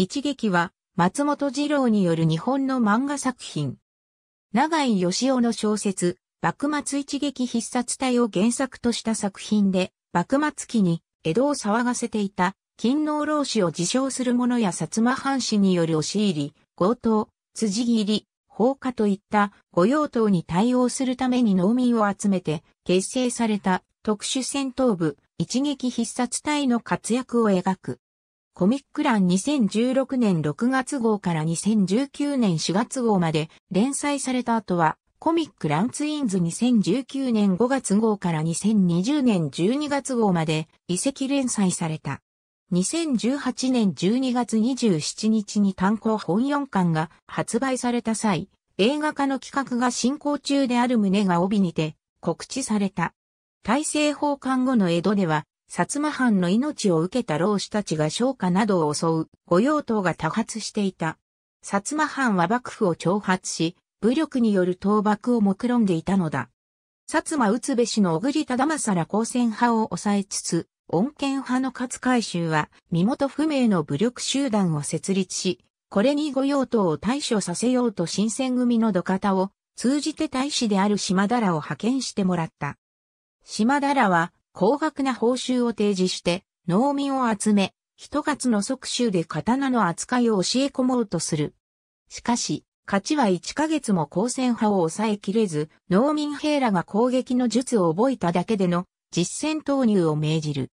一撃は松本二郎による日本の漫画作品。長井義雄の小説、幕末一撃必殺隊を原作とした作品で、幕末期に江戸を騒がせていた勤労老子を自称する者や薩摩藩士による押し入り、強盗、辻斬り、放火といった御用盗に対応するために農民を集めて結成された特殊戦闘部一撃必殺隊の活躍を描く。コミック欄2016年6月号から2019年4月号まで連載された後は、コミックランツインズ2019年5月号から2020年12月号まで遺跡連載された。2018年12月27日に単行本4巻が発売された際、映画化の企画が進行中である旨が帯にて告知された。大政奉還後の江戸では薩摩藩の命を受けた老子たちが商家などを襲う御用盗が多発していた。薩摩藩は幕府を挑発し、武力による倒幕を目論んでいたのだ。薩摩宇津部氏の小栗忠政ら光線派を抑えつつ、恩権派の勝海舟は身元不明の武力集団を設立し、これに御用盗を対処させようと新選組の土方を通じて大使である島田らを派遣してもらった。島田らは高額な報酬を提示して、農民を集め、一月の即州で刀の扱いを教え込もうとする。しかし、勝ちは1ヶ月も光線派を抑えきれず、農民兵らが攻撃の術を覚えただけでの実戦投入を命じる。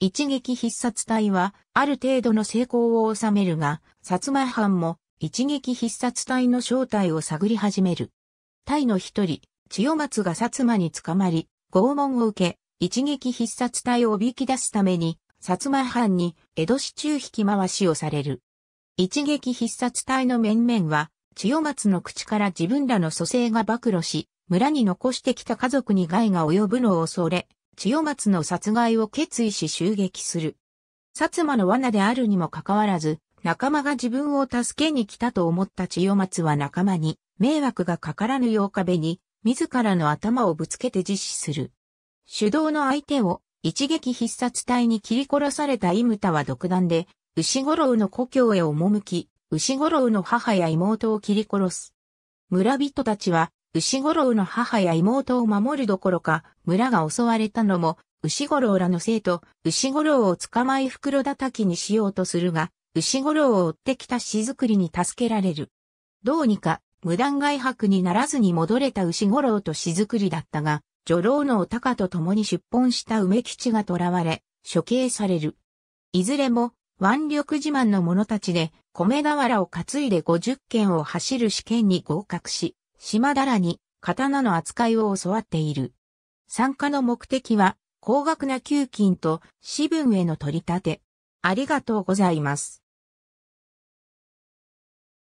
一撃必殺隊は、ある程度の成功を収めるが、薩摩藩も、一撃必殺隊の正体を探り始める。隊の一人、千代松が薩摩に捕まり、拷問を受け、一撃必殺隊をおびき出すために、薩摩藩に江戸市中引き回しをされる。一撃必殺隊の面々は、千代松の口から自分らの蘇生が暴露し、村に残してきた家族に害が及ぶのを恐れ、千代松の殺害を決意し襲撃する。薩摩の罠であるにもかかわらず、仲間が自分を助けに来たと思った千代松は仲間に迷惑がかからぬよう壁に自らの頭をぶつけて実施する。主導の相手を一撃必殺隊に切り殺されたイムタは独断で、牛五郎の故郷へ赴き、牛五郎の母や妹を切り殺す。村人たちは、牛五郎の母や妹を守るどころか、村が襲われたのも、牛五郎らのせいと、牛五郎を捕まえ袋叩きにしようとするが、牛五郎を追ってきた詩作りに助けられる。どうにか、無断外泊にならずに戻れた牛五郎と詩作りだったが、女郎のお高と共に出奔した梅吉が囚われ、処刑される。いずれも、腕力自慢の者たちで、米俵を担いで50軒を走る試験に合格し、島だらに刀の扱いを教わっている。参加の目的は、高額な給金と私分への取り立て。ありがとうございます。